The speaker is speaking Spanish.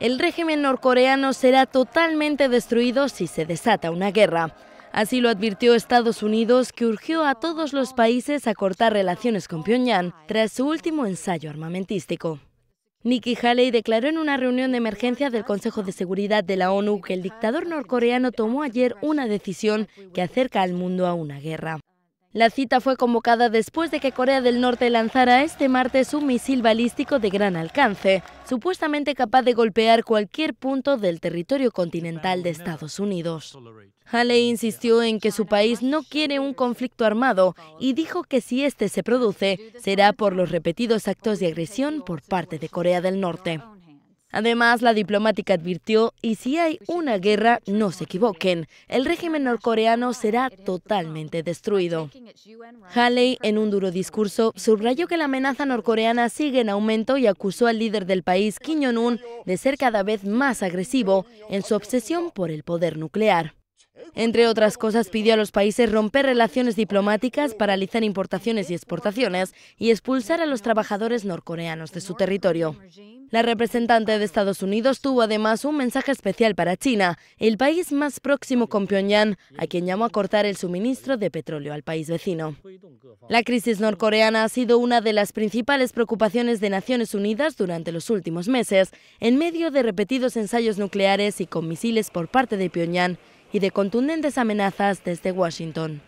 el régimen norcoreano será totalmente destruido si se desata una guerra. Así lo advirtió Estados Unidos, que urgió a todos los países a cortar relaciones con Pyongyang tras su último ensayo armamentístico. Nikki Haley declaró en una reunión de emergencia del Consejo de Seguridad de la ONU que el dictador norcoreano tomó ayer una decisión que acerca al mundo a una guerra. La cita fue convocada después de que Corea del Norte lanzara este martes un misil balístico de gran alcance, supuestamente capaz de golpear cualquier punto del territorio continental de Estados Unidos. Haley insistió en que su país no quiere un conflicto armado y dijo que si este se produce, será por los repetidos actos de agresión por parte de Corea del Norte. Además, la diplomática advirtió, y si hay una guerra, no se equivoquen, el régimen norcoreano será totalmente destruido. Haley, en un duro discurso, subrayó que la amenaza norcoreana sigue en aumento y acusó al líder del país, Kim Jong-un, de ser cada vez más agresivo en su obsesión por el poder nuclear. Entre otras cosas, pidió a los países romper relaciones diplomáticas, paralizar importaciones y exportaciones y expulsar a los trabajadores norcoreanos de su territorio. La representante de Estados Unidos tuvo además un mensaje especial para China, el país más próximo con Pyongyang, a quien llamó a cortar el suministro de petróleo al país vecino. La crisis norcoreana ha sido una de las principales preocupaciones de Naciones Unidas durante los últimos meses, en medio de repetidos ensayos nucleares y con misiles por parte de Pyongyang y de contundentes amenazas desde Washington.